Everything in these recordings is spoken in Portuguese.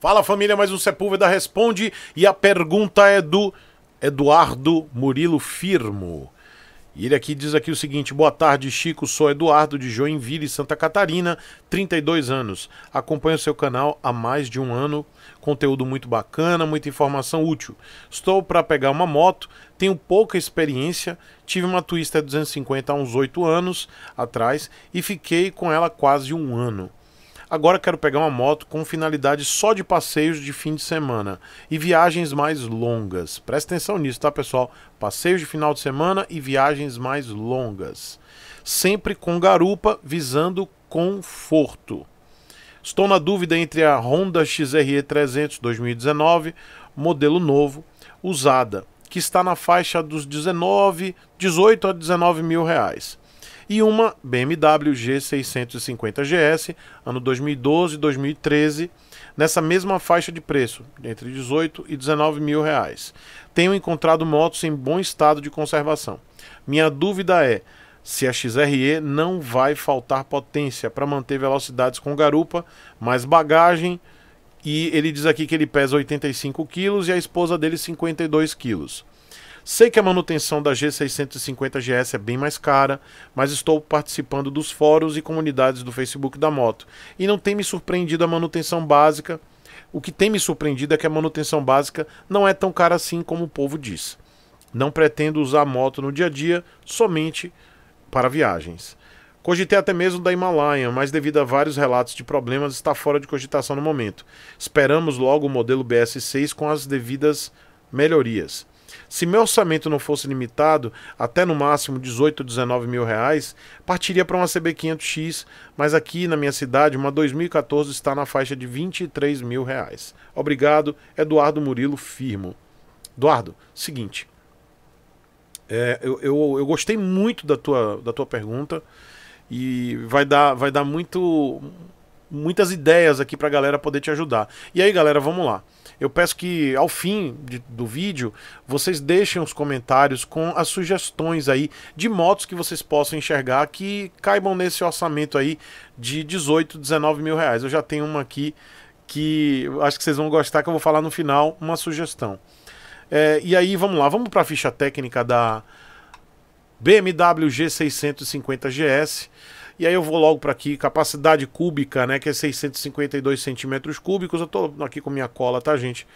Fala família, mais um Sepúlveda responde e a pergunta é do Eduardo Murilo Firmo. E ele aqui diz aqui o seguinte: Boa tarde, Chico. Sou Eduardo de Joinville, Santa Catarina, 32 anos. Acompanho seu canal há mais de um ano. Conteúdo muito bacana, muita informação útil. Estou para pegar uma moto, tenho pouca experiência. Tive uma Twister 250 há uns 8 anos atrás e fiquei com ela quase um ano. Agora quero pegar uma moto com finalidade só de passeios de fim de semana e viagens mais longas. Presta atenção nisso, tá, pessoal? Passeios de final de semana e viagens mais longas. Sempre com garupa, visando conforto. Estou na dúvida entre a Honda XRE 300 2019, modelo novo, usada, que está na faixa dos 19, 18 a 19 mil reais e uma BMW G650 GS, ano 2012 e 2013, nessa mesma faixa de preço, entre 18 e 19 mil reais. Tenho encontrado motos em bom estado de conservação. Minha dúvida é se a XRE não vai faltar potência para manter velocidades com garupa, mais bagagem, e ele diz aqui que ele pesa 85 quilos e a esposa dele 52 quilos. Sei que a manutenção da G650GS é bem mais cara, mas estou participando dos fóruns e comunidades do Facebook da moto. E não tem me surpreendido a manutenção básica. O que tem me surpreendido é que a manutenção básica não é tão cara assim como o povo diz. Não pretendo usar a moto no dia a dia, somente para viagens. Cogitei até mesmo da Himalaia, mas devido a vários relatos de problemas está fora de cogitação no momento. Esperamos logo o modelo BS6 com as devidas melhorias. Se meu orçamento não fosse limitado, até no máximo 18 ou 19 mil reais, partiria para uma CB500X, mas aqui na minha cidade uma 2014 está na faixa de 23 mil reais. Obrigado, Eduardo Murilo Firmo. Eduardo, seguinte, é, eu, eu, eu, gostei muito da tua, da tua pergunta e vai dar, vai dar muito, muitas ideias aqui para a galera poder te ajudar. E aí, galera, vamos lá. Eu peço que ao fim de, do vídeo vocês deixem os comentários com as sugestões aí de motos que vocês possam enxergar que caibam nesse orçamento aí de 18, 19 mil reais. Eu já tenho uma aqui que acho que vocês vão gostar, que eu vou falar no final uma sugestão. É, e aí vamos lá, vamos para a ficha técnica da BMW G650 GS. E aí eu vou logo para aqui, capacidade cúbica, né, que é 652 centímetros cúbicos. Eu estou aqui com minha cola, tá, gente?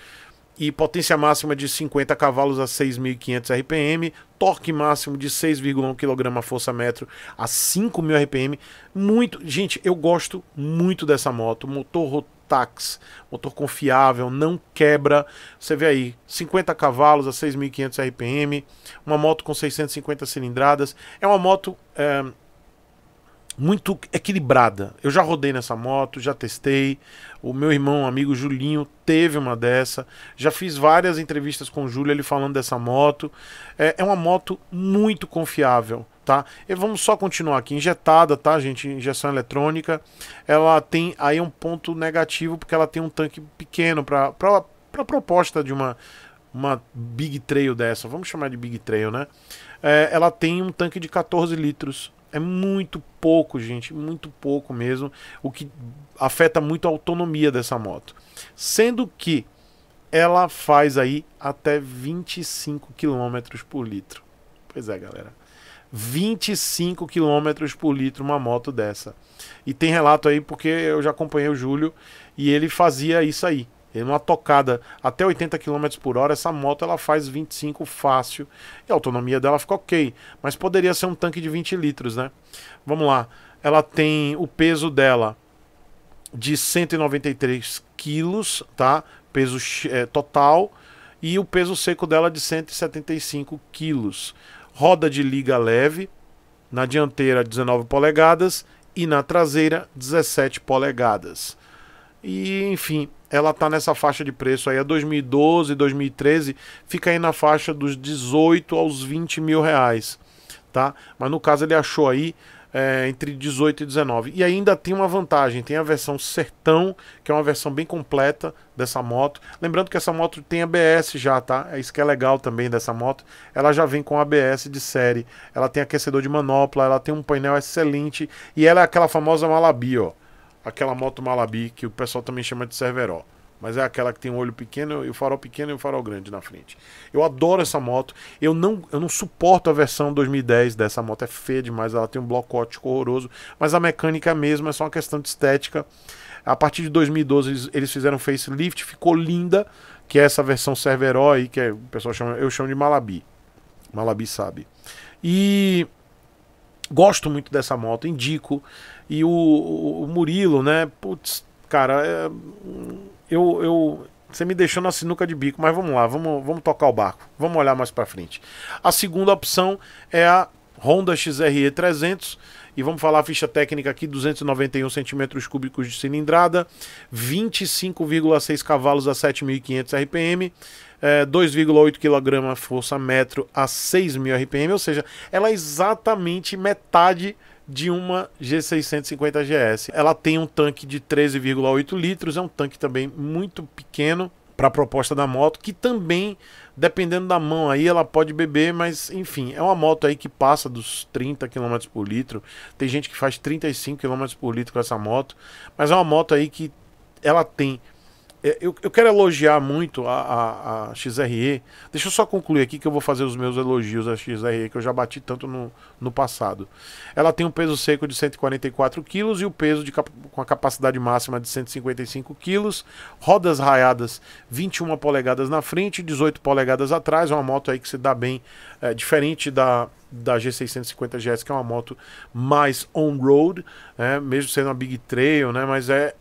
E potência máxima de 50 cavalos a 6.500 RPM, torque máximo de 6,1 kgfm a 5.000 RPM. Muito, gente, eu gosto muito dessa moto. Motor Rotax, motor confiável, não quebra. Você vê aí, 50 cavalos a 6.500 RPM, uma moto com 650 cilindradas. É uma moto é muito equilibrada. Eu já rodei nessa moto, já testei. O meu irmão, amigo Julinho, teve uma dessa. Já fiz várias entrevistas com o Júlio, ele falando dessa moto. É, é uma moto muito confiável, tá? E vamos só continuar aqui. Injetada, tá, gente? Injeção eletrônica. Ela tem aí um ponto negativo, porque ela tem um tanque pequeno para a proposta de uma, uma Big Trail dessa. Vamos chamar de Big Trail, né? É, ela tem um tanque de 14 litros é muito pouco, gente, muito pouco mesmo, o que afeta muito a autonomia dessa moto. Sendo que ela faz aí até 25 km por litro. Pois é, galera. 25 km por litro uma moto dessa. E tem relato aí porque eu já acompanhei o Júlio e ele fazia isso aí em numa tocada até 80 km por hora, essa moto ela faz 25 fácil e a autonomia dela fica ok. Mas poderia ser um tanque de 20 litros, né? Vamos lá. Ela tem o peso dela de 193 quilos, tá? Peso é, total. E o peso seco dela de 175 quilos. Roda de liga leve. Na dianteira, 19 polegadas. E na traseira, 17 polegadas. E, enfim, ela tá nessa faixa de preço aí, a 2012, 2013, fica aí na faixa dos 18 aos 20 mil reais, tá? Mas no caso ele achou aí é, entre 18 e 19. E ainda tem uma vantagem, tem a versão Sertão, que é uma versão bem completa dessa moto. Lembrando que essa moto tem ABS já, tá? É isso que é legal também dessa moto. Ela já vem com ABS de série, ela tem aquecedor de manopla, ela tem um painel excelente e ela é aquela famosa Malabi, ó aquela moto Malabi, que o pessoal também chama de Cerveró. Mas é aquela que tem um olho pequeno e o farol pequeno e o farol grande na frente. Eu adoro essa moto. Eu não, eu não suporto a versão 2010 dessa moto. É feia demais. Ela tem um bloco ótico horroroso. Mas a mecânica é mesmo. É só uma questão de estética. A partir de 2012 eles, eles fizeram facelift. Ficou linda. Que é essa versão Cerveró aí. Que é, o pessoal chama, eu chamo de Malabi. Malabi sabe. E gosto muito dessa moto. Indico. E o, o Murilo, né? Putz, cara, é, eu, eu, você me deixou na sinuca de bico, mas vamos lá, vamos, vamos tocar o barco, vamos olhar mais para frente. A segunda opção é a Honda XRE 300 e vamos falar a ficha técnica aqui, 291 centímetros cúbicos de cilindrada, 25,6 cavalos a 7.500 RPM, é, 2,8 kg força metro a 6.000 RPM, ou seja, ela é exatamente metade de uma G650GS. Ela tem um tanque de 13,8 litros, é um tanque também muito pequeno para a proposta da moto, que também, dependendo da mão aí, ela pode beber, mas enfim, é uma moto aí que passa dos 30 km por litro. Tem gente que faz 35 km por litro com essa moto, mas é uma moto aí que ela tem é, eu, eu quero elogiar muito a, a, a, XRE. Deixa eu só concluir aqui que eu vou fazer os meus elogios à XRE, que eu já bati tanto no, no passado. Ela tem um peso seco de 144 kg e o peso de, com a capacidade máxima de 155 kg. Rodas raiadas 21 polegadas na frente, 18 polegadas atrás. É uma moto aí que se dá bem, é, diferente da, da G650 GS, que é uma moto mais on-road, né? mesmo sendo uma Big Trail, né? mas é,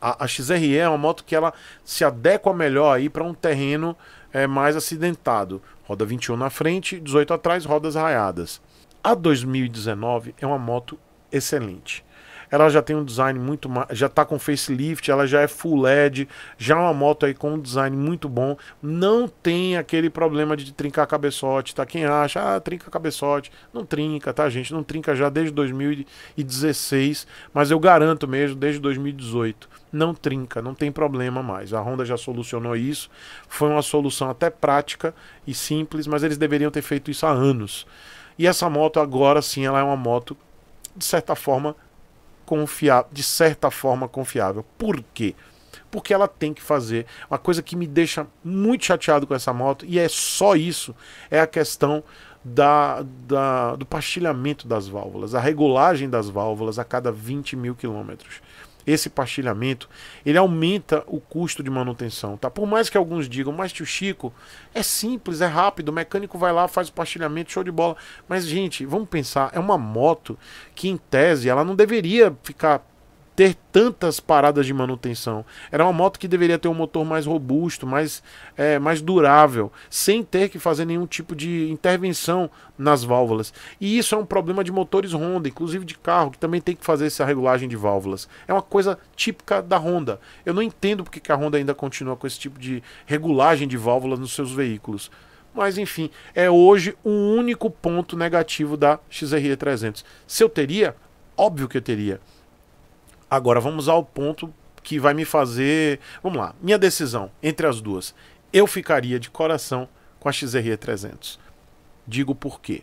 a, a XRE é uma moto que ela se adequa melhor aí para um terreno é, mais acidentado. Roda 21 na frente, 18 atrás, rodas raiadas. A 2019 é uma moto excelente ela já tem um design muito já tá com facelift, ela já é full LED, já é uma moto aí com um design muito bom, não tem aquele problema de trincar cabeçote, tá? Quem acha, ah, trinca cabeçote, não trinca, tá, gente? Não trinca já desde 2016, mas eu garanto mesmo, desde 2018 não trinca, não tem problema mais. A Honda já solucionou isso. Foi uma solução até prática e simples, mas eles deveriam ter feito isso há anos. E essa moto agora sim, ela é uma moto de certa forma confiável, de certa forma confiável. Por quê? Porque ela tem que fazer. Uma coisa que me deixa muito chateado com essa moto, e é só isso, é a questão da, da do pastilhamento das válvulas, a regulagem das válvulas a cada 20 mil quilômetros esse pastilhamento ele aumenta o custo de manutenção, tá? Por mais que alguns digam, mas tio Chico, é simples, é rápido, o mecânico vai lá, faz o pastilhamento, show de bola. Mas gente, vamos pensar, é uma moto que em tese ela não deveria ficar ter tantas paradas de manutenção. Era uma moto que deveria ter um motor mais robusto, mais, é, mais durável, sem ter que fazer nenhum tipo de intervenção nas válvulas. E isso é um problema de motores Honda, inclusive de carro, que também tem que fazer essa regulagem de válvulas. É uma coisa típica da Honda. Eu não entendo porque que a Honda ainda continua com esse tipo de regulagem de válvulas nos seus veículos. Mas enfim, é hoje o único ponto negativo da XRE 300. Se eu teria, óbvio que eu teria. Agora vamos ao ponto que vai me fazer. Vamos lá, minha decisão entre as duas. Eu ficaria de coração com a XRE 300. Digo por quê.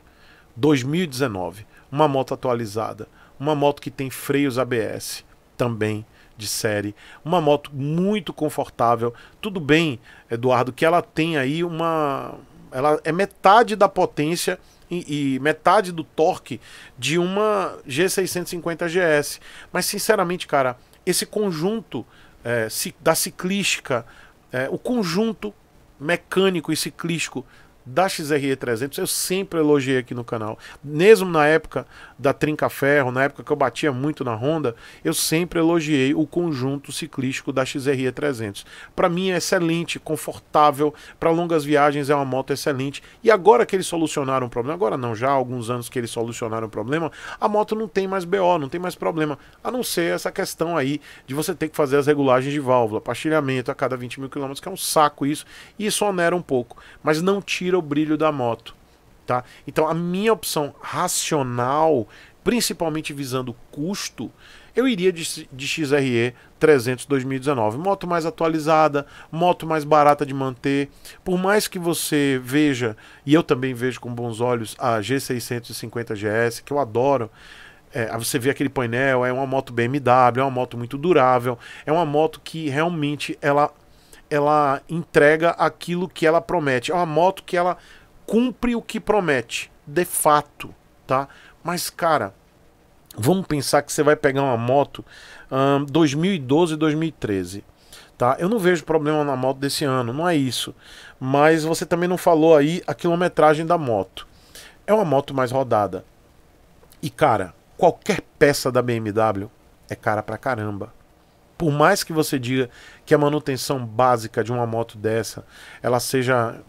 2019, uma moto atualizada, uma moto que tem freios ABS também de série, uma moto muito confortável. Tudo bem, Eduardo, que ela tem aí uma ela é metade da potência e, metade do torque de uma G650 GS. Mas, sinceramente, cara, esse conjunto é, da ciclística, é, o conjunto mecânico e ciclístico da XRE 300, eu sempre elogiei aqui no canal. Mesmo na época da Trinca Ferro, na época que eu batia muito na Honda, eu sempre elogiei o conjunto ciclístico da XRE 300. Para mim é excelente, confortável, para longas viagens é uma moto excelente. E agora que eles solucionaram o problema, agora não, já há alguns anos que eles solucionaram o problema, a moto não tem mais BO, não tem mais problema, a não ser essa questão aí de você ter que fazer as regulagens de válvula, pastilhamento a cada 20 mil quilômetros, que é um saco isso, e isso onera um pouco, mas não tira o brilho da moto. Tá? Então, a minha opção racional, principalmente visando custo, eu iria de, de XRE 300 2019. Moto mais atualizada, moto mais barata de manter. Por mais que você veja, e eu também vejo com bons olhos, a G650 GS, que eu adoro. É, você vê aquele painel, é uma moto BMW, é uma moto muito durável, é uma moto que realmente ela, ela entrega aquilo que ela promete. É uma moto que ela cumpre o que promete, de fato, tá? Mas, cara, vamos pensar que você vai pegar uma moto 2012, 2013. Tá? Eu não vejo problema na moto desse ano, não é isso. Mas você também não falou aí a quilometragem da moto. É uma moto mais rodada. E cara, qualquer peça da BMW é cara pra caramba por mais que você diga que a manutenção básica de uma moto dessa ela seja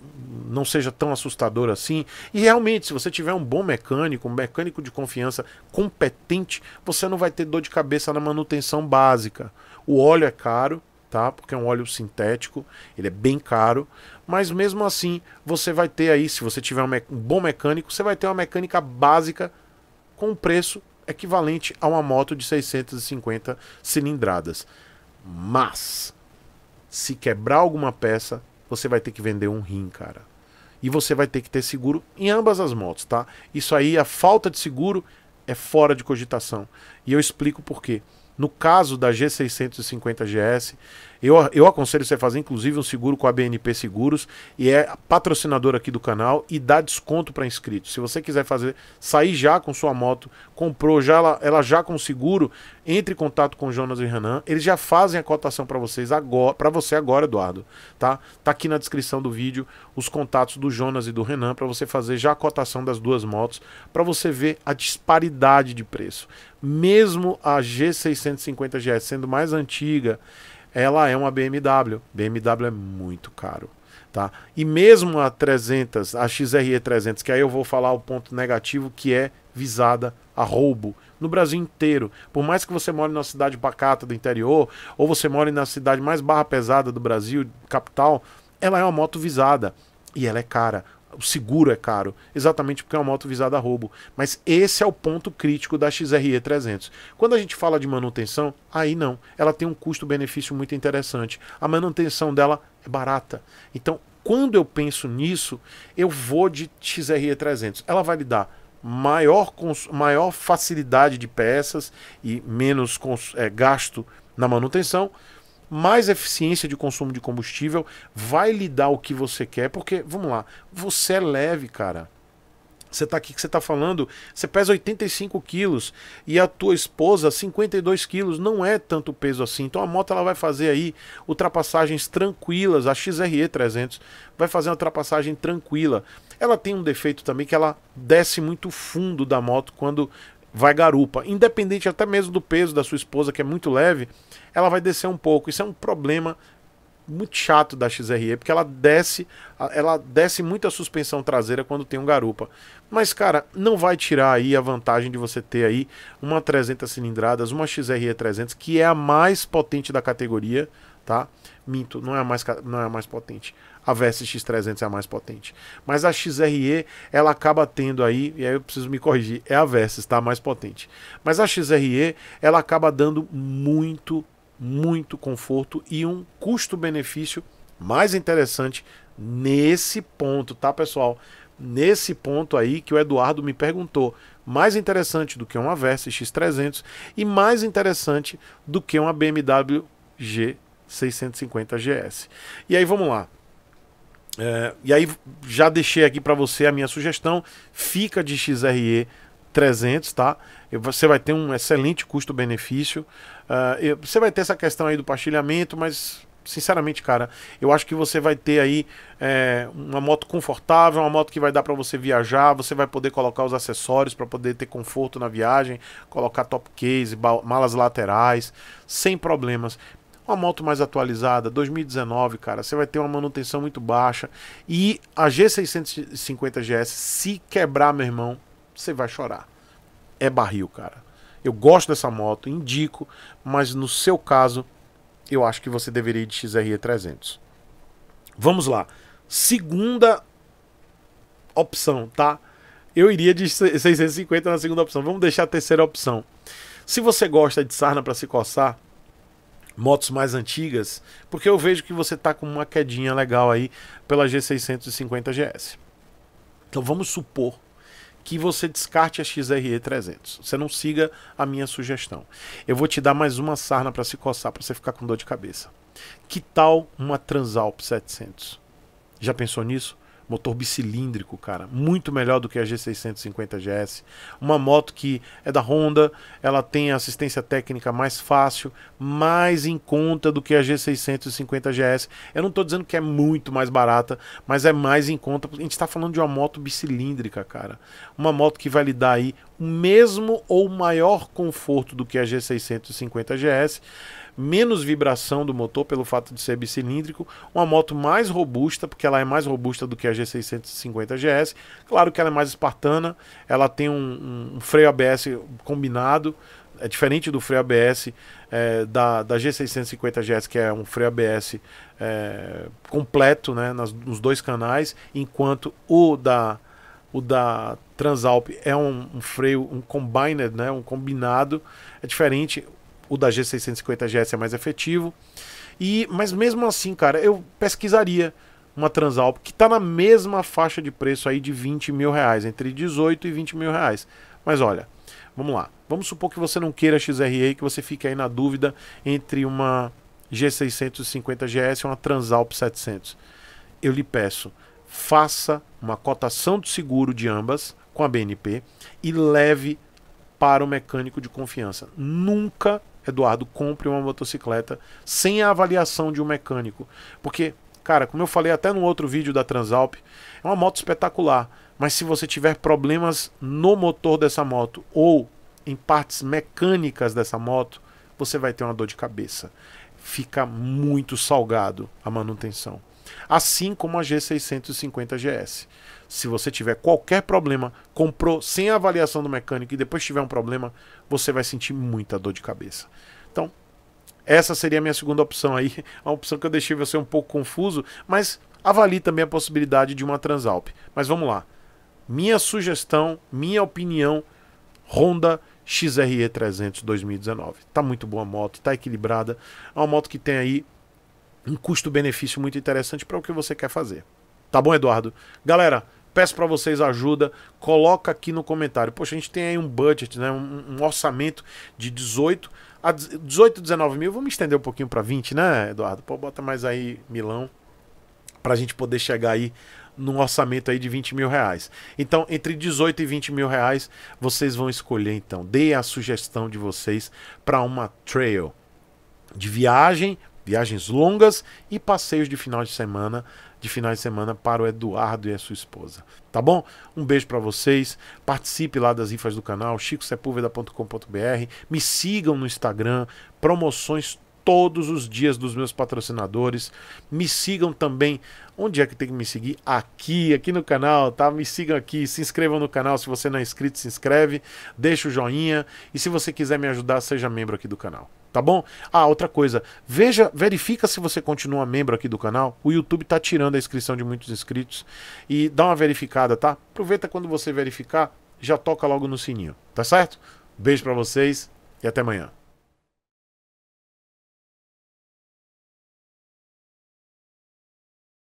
não seja tão assustadora assim e realmente se você tiver um bom mecânico um mecânico de confiança competente você não vai ter dor de cabeça na manutenção básica o óleo é caro tá porque é um óleo sintético ele é bem caro mas mesmo assim você vai ter aí se você tiver um, um bom mecânico você vai ter uma mecânica básica com um preço equivalente a uma moto de 650 cilindradas. Mas, se quebrar alguma peça, você vai ter que vender um rim, cara. E você vai ter que ter seguro em ambas as motos, tá? Isso aí, a falta de seguro é fora de cogitação. E eu explico por quê. No caso da G650 GS, eu, eu aconselho você a fazer, inclusive, um seguro com a BNP Seguros e é patrocinador aqui do canal e dá desconto para inscritos. Se você quiser fazer, sair já com sua moto, comprou já ela, ela já com seguro, entre em contato com Jonas e Renan. Eles já fazem a cotação para vocês agora, para você agora, Eduardo, tá? Tá aqui na descrição do vídeo os contatos do Jonas e do Renan para você fazer já a cotação das duas motos, para você ver a disparidade de preço. Mesmo a G650 GS sendo mais antiga, ela é uma BMW. BMW é muito caro. Tá? E mesmo a 300, a XRE 300, que aí eu vou falar o ponto negativo que é visada a roubo no Brasil inteiro. Por mais que você mora numa cidade pacata do interior ou você mora na cidade mais barra pesada do Brasil, capital, ela é uma moto visada e ela é cara o seguro é caro, exatamente porque é uma moto visada a roubo. Mas esse é o ponto crítico da XRE 300. Quando a gente fala de manutenção, aí não, ela tem um custo-benefício muito interessante. A manutenção dela é barata. Então, quando eu penso nisso, eu vou de XRE 300. Ela vai lhe dar maior, maior facilidade de peças e menos é, gasto na manutenção mais eficiência de consumo de combustível, vai lhe dar o que você quer, porque, vamos lá, você é leve, cara. Você está aqui que você está falando, você pesa 85 quilos e a tua esposa 52 quilos, não é tanto peso assim. Então a moto ela vai fazer aí ultrapassagens tranquilas, a XRE 300 vai fazer uma ultrapassagem tranquila. Ela tem um defeito também que ela desce muito fundo da moto quando vai garupa. Independente até mesmo do peso da sua esposa, que é muito leve, ela vai descer um pouco. Isso é um problema muito chato da XRE, porque ela desce, ela desce muito a suspensão traseira quando tem um garupa. Mas cara, não vai tirar aí a vantagem de você ter aí uma 300 cilindradas, uma XRE 300, que é a mais potente da categoria, tá? Minto, não é a mais não é a mais potente a X 300 é a mais potente. Mas a XRE, ela acaba tendo aí, e aí eu preciso me corrigir, é a Versys, tá? A mais potente. Mas a XRE, ela acaba dando muito, muito conforto e um custo-benefício mais interessante nesse ponto, tá, pessoal? Nesse ponto aí que o Eduardo me perguntou, mais interessante do que uma Versa X300 e mais interessante do que uma BMW G650 GS. E aí vamos lá. É, e aí já deixei aqui para você a minha sugestão, fica de XRE 300, tá? Você vai ter um excelente custo-benefício. Uh, você vai ter essa questão aí do partilhamento, mas sinceramente, cara, eu acho que você vai ter aí é, uma moto confortável, uma moto que vai dar para você viajar, você vai poder colocar os acessórios para poder ter conforto na viagem, colocar top case, malas laterais, sem problemas uma moto mais atualizada, 2019, cara, você vai ter uma manutenção muito baixa. E a G650 GS, se quebrar, meu irmão, você vai chorar. É barril, cara. Eu gosto dessa moto, indico, mas no seu caso, eu acho que você deveria ir de XRE 300. Vamos lá. Segunda opção, tá? Eu iria de 650 na segunda opção. Vamos deixar a terceira opção. Se você gosta de sarna para se coçar, motos mais antigas, porque eu vejo que você está com uma quedinha legal aí pela G650 GS. Então vamos supor que você descarte a XRE 300. Você não siga a minha sugestão. Eu vou te dar mais uma sarna para se coçar, para você ficar com dor de cabeça. Que tal uma Transalp 700? Já pensou nisso? motor bicilíndrico, cara, muito melhor do que a G650GS. Uma moto que é da Honda, ela tem assistência técnica mais fácil, mais em conta do que a G650GS. Eu não estou dizendo que é muito mais barata, mas é mais em conta. A gente está falando de uma moto bicilíndrica, cara. Uma moto que vai lhe dar aí o mesmo ou maior conforto do que a G650GS menos vibração do motor pelo fato de ser bicilíndrico, uma moto mais robusta, porque ela é mais robusta do que a G650 GS. Claro que ela é mais espartana, ela tem um, um freio ABS combinado, é diferente do freio ABS é, da, da G650 GS, que é um freio ABS é, completo né, nas, nos dois canais, enquanto o da, o da Transalp é um, um freio, um combined, né, um combinado. É diferente, o da G650GS é mais efetivo. E, mas mesmo assim, cara, eu pesquisaria uma Transalp que está na mesma faixa de preço aí de 20 mil reais, entre 18 e 20 mil reais. Mas olha, vamos lá. Vamos supor que você não queira XRE, que você fique aí na dúvida entre uma G650GS e uma Transalp 700. Eu lhe peço, faça uma cotação de seguro de ambas com a BNP e leve para o mecânico de confiança. Nunca Eduardo, compre uma motocicleta sem a avaliação de um mecânico. Porque, cara, como eu falei até no outro vídeo da Transalp, é uma moto espetacular. Mas se você tiver problemas no motor dessa moto ou em partes mecânicas dessa moto, você vai ter uma dor de cabeça. Fica muito salgado a manutenção assim como a G650GS. Se você tiver qualquer problema, comprou sem avaliação do mecânico e depois tiver um problema, você vai sentir muita dor de cabeça. Então, essa seria a minha segunda opção aí, a opção que eu deixei você um pouco confuso, mas avalie também a possibilidade de uma Transalp. Mas vamos lá. Minha sugestão, minha opinião, Honda XRE 300 2019. Tá muito boa a moto, tá equilibrada. É uma moto que tem aí um custo-benefício muito interessante para o que você quer fazer. Tá bom, Eduardo? Galera, peço para vocês ajuda, coloca aqui no comentário. Poxa, a gente tem aí um budget, né, um, um orçamento de 18 a 18, 19 mil. Vamos estender um pouquinho para 20, né, Eduardo? Pô, bota mais aí Milão para a gente poder chegar aí num orçamento aí de 20 mil reais. Então, entre 18 e 20 mil reais, vocês vão escolher então. Dê a sugestão de vocês para uma trail de viagem viagens longas e passeios de final de semana, de final de semana para o Eduardo e a sua esposa. Tá bom? Um beijo para vocês. Participe lá das infas do canal chicosepulveda.com.br. Me sigam no Instagram, promoções todos os dias dos meus patrocinadores. Me sigam também. Onde é que tem que me seguir? Aqui, aqui no canal, tá? Me sigam aqui, se inscrevam no canal. Se você não é inscrito, se inscreve, deixa o joinha. E se você quiser me ajudar, seja membro aqui do canal tá bom? Ah, outra coisa, veja, verifica se você continua membro aqui do canal. O YouTube tá tirando a inscrição de muitos inscritos e dá uma verificada, tá? Aproveita quando você verificar, já toca logo no sininho, tá certo? Beijo para vocês e até amanhã.